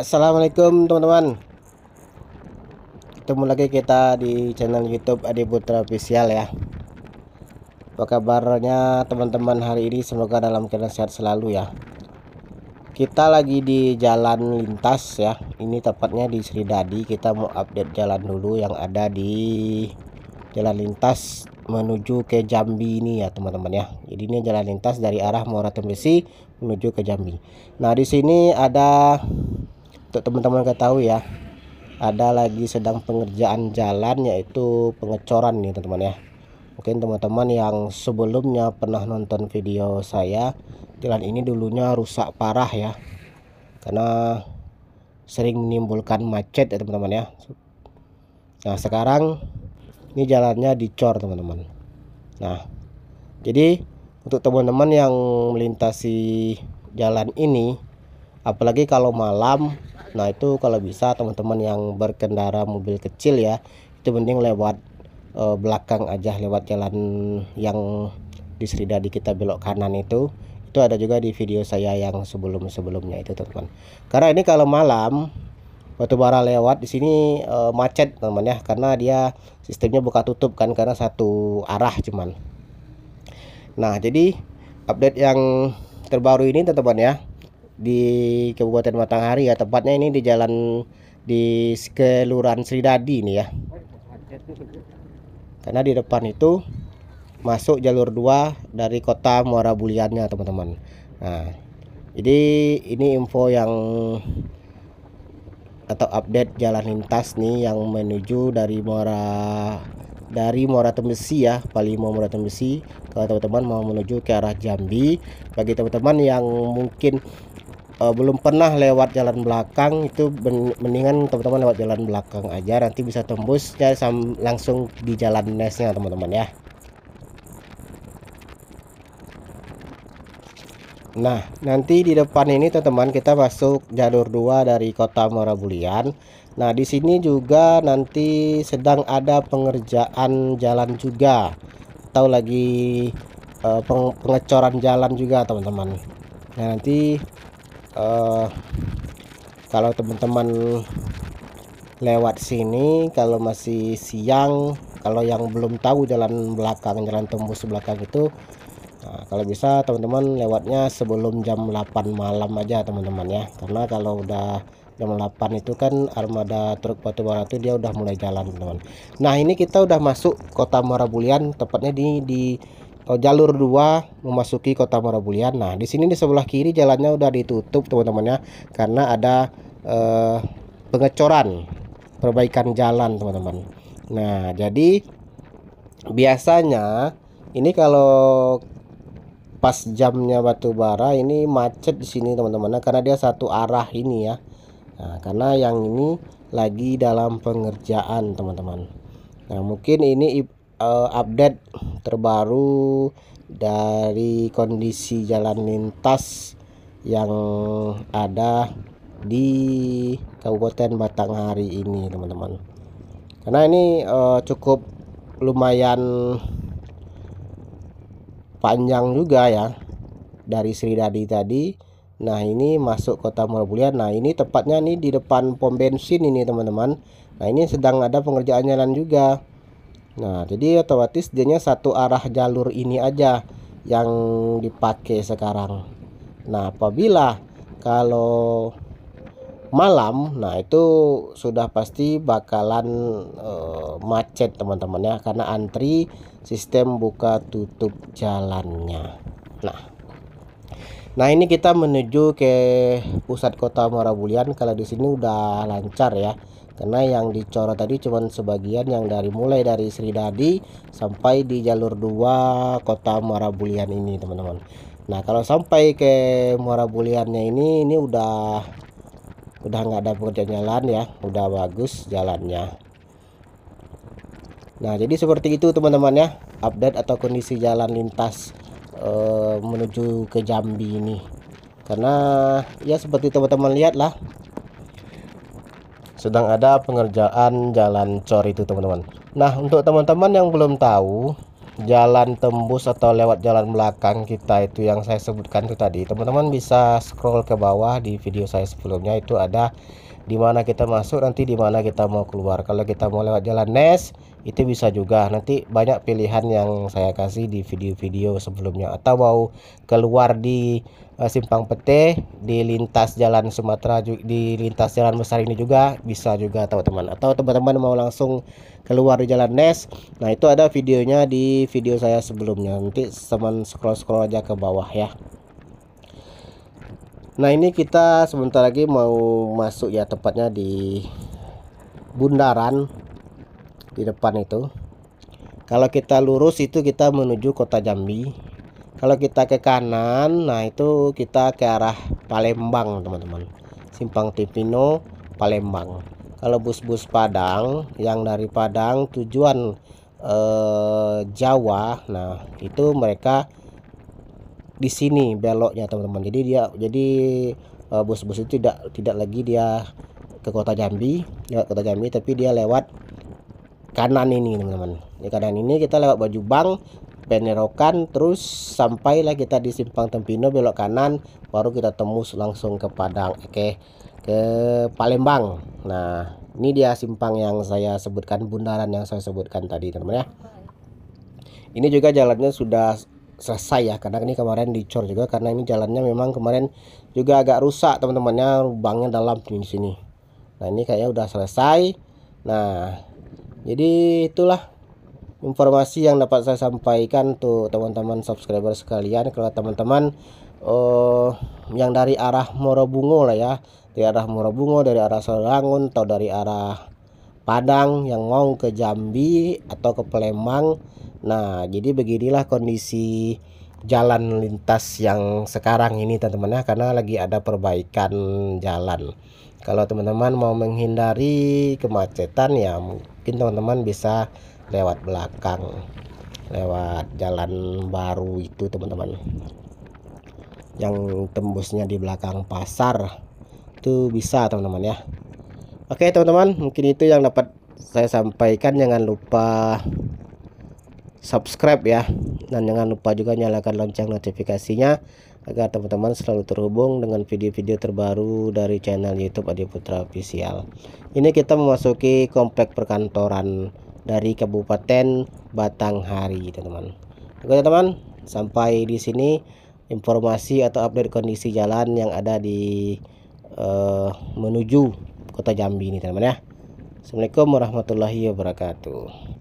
Assalamualaikum teman-teman Ketemu lagi kita di channel youtube Adi Putra Official ya Apa kabarnya teman-teman hari ini semoga dalam keadaan sehat selalu ya Kita lagi di jalan lintas ya Ini tepatnya di Sri Dadi. kita mau update jalan dulu yang ada di jalan lintas menuju ke Jambi ini ya teman-teman ya Jadi ini jalan lintas dari arah Muara Tembesi menuju ke Jambi Nah di sini ada untuk teman-teman ketahui ya ada lagi sedang pengerjaan jalan yaitu pengecoran nih teman-teman ya mungkin teman-teman yang sebelumnya pernah nonton video saya jalan ini dulunya rusak parah ya karena sering menimbulkan macet ya teman-teman ya nah sekarang ini jalannya dicor teman-teman nah jadi untuk teman-teman yang melintasi jalan ini apalagi kalau malam nah itu kalau bisa teman-teman yang berkendara mobil kecil ya itu mending lewat e, belakang aja lewat jalan yang di Sridadi kita belok kanan itu itu ada juga di video saya yang sebelum-sebelumnya itu teman-teman karena ini kalau malam batubara lewat di sini e, macet teman ya karena dia sistemnya buka tutup kan karena satu arah cuman nah jadi update yang terbaru ini teman-teman ya di Kabupaten Matahari ya tepatnya ini di jalan di Kelurahan Sri Dadi ini ya karena di depan itu masuk jalur 2 dari kota Muara Buliannya teman-teman nah jadi ini info yang atau update jalan lintas nih yang menuju dari Muara dari Muara Tembesi ya mau Muara Tembesi kalau teman-teman mau menuju ke arah Jambi bagi teman-teman yang mungkin uh, belum pernah lewat jalan belakang itu mendingan teman-teman lewat jalan belakang aja nanti bisa tembusnya langsung di jalan nesnya teman-teman ya Nah nanti di depan ini teman-teman kita masuk jalur 2 dari kota Morabulian Nah di sini juga nanti sedang ada pengerjaan jalan juga atau lagi uh, pengecoran jalan juga teman-teman Nah nanti uh, kalau teman-teman lewat sini kalau masih siang kalau yang belum tahu jalan belakang jalan tembus belakang itu nah, kalau bisa teman-teman lewatnya sebelum jam 8 malam aja teman-teman ya karena kalau udah jam 8 itu kan armada truk batu bara itu dia udah mulai jalan teman-teman nah ini kita udah masuk kota Marabulian tepatnya di di jalur 2 memasuki kota Marabulian. Nah, di sini di sebelah kiri jalannya udah ditutup teman-teman ya karena ada eh, pengecoran perbaikan jalan teman-teman. Nah, jadi biasanya ini kalau pas jamnya batu bara ini macet di sini teman-teman nah, karena dia satu arah ini ya. Nah, karena yang ini lagi dalam pengerjaan teman-teman. Nah, mungkin ini uh, update terbaru dari kondisi jalan lintas yang ada di Kabupaten Batanghari ini teman-teman karena ini uh, cukup lumayan panjang juga ya dari Sri Dadi tadi nah ini masuk kota Morbulian nah ini tepatnya nih di depan pom bensin ini teman-teman nah ini sedang ada pengerjaan jalan juga Nah, jadi otomatis dianya satu arah jalur ini aja yang dipakai sekarang. Nah, apabila kalau malam, nah itu sudah pasti bakalan uh, macet teman-teman ya karena antri sistem buka tutup jalannya. Nah, Nah ini kita menuju ke pusat kota Bulian kalau di sini udah lancar ya karena yang dicoret tadi cuma sebagian yang dari mulai dari Sri Dadi sampai di jalur 2 kota Bulian ini teman-teman Nah kalau sampai ke Marabuliannya ini ini udah udah nggak ada pekerjaan jalan ya udah bagus jalannya Nah jadi seperti itu teman-teman ya update atau kondisi jalan lintas Eh, menuju ke Jambi ini karena ya seperti teman-teman lihat lah sedang ada pengerjaan jalan cor itu teman-teman nah untuk teman-teman yang belum tahu jalan tembus atau lewat jalan belakang kita itu yang saya sebutkan itu tadi teman-teman bisa scroll ke bawah di video saya sebelumnya itu ada di mana kita masuk nanti di mana kita mau keluar kalau kita mau lewat jalan nes itu bisa juga nanti banyak pilihan yang saya kasih di video-video sebelumnya atau mau keluar di Eh, simpang pete di lintas jalan Sumatera di lintas jalan besar ini juga bisa juga teman-teman atau teman-teman mau langsung keluar di jalan Nes nah itu ada videonya di video saya sebelumnya nanti teman scroll-scroll aja ke bawah ya nah ini kita sebentar lagi mau masuk ya tepatnya di bundaran di depan itu kalau kita lurus itu kita menuju kota Jambi kalau kita ke kanan nah itu kita ke arah Palembang teman-teman simpang Tipino Palembang kalau bus-bus Padang yang dari Padang tujuan eh, Jawa nah itu mereka di sini beloknya teman-teman jadi dia jadi eh, bus-bus eh, itu tidak tidak lagi dia ke kota Jambi lewat kota Jambi tapi dia lewat kanan ini teman-teman di kanan ini kita lewat Bajubang penerokan terus sampailah kita di simpang Tempino belok kanan baru kita tembus langsung ke Padang oke okay. ke Palembang nah ini dia simpang yang saya sebutkan bundaran yang saya sebutkan tadi teman-teman ya ini juga jalannya sudah selesai ya karena ini kemarin dicor juga karena ini jalannya memang kemarin juga agak rusak teman-temannya lubangnya dalam di sini nah ini kayaknya udah selesai nah jadi itulah informasi yang dapat saya sampaikan tuh teman-teman subscriber sekalian kalau teman-teman uh, yang dari arah Morobungo lah ya dari arah Morobungo dari arah Serangun atau dari arah Padang yang mau ke Jambi atau ke Palembang nah jadi beginilah kondisi jalan lintas yang sekarang ini teman-teman ya karena lagi ada perbaikan jalan kalau teman-teman mau menghindari kemacetan ya mungkin teman-teman bisa lewat belakang lewat jalan baru itu teman-teman yang tembusnya di belakang pasar itu bisa teman-teman ya oke teman-teman mungkin itu yang dapat saya sampaikan jangan lupa subscribe ya dan jangan lupa juga nyalakan lonceng notifikasinya agar teman-teman selalu terhubung dengan video-video terbaru dari channel YouTube Adi Putra Official. Ini kita memasuki komplek perkantoran dari Kabupaten Batanghari teman-teman oke teman-teman sampai di sini informasi atau update kondisi jalan yang ada di uh, menuju kota Jambi ini teman-teman ya Assalamualaikum warahmatullahi wabarakatuh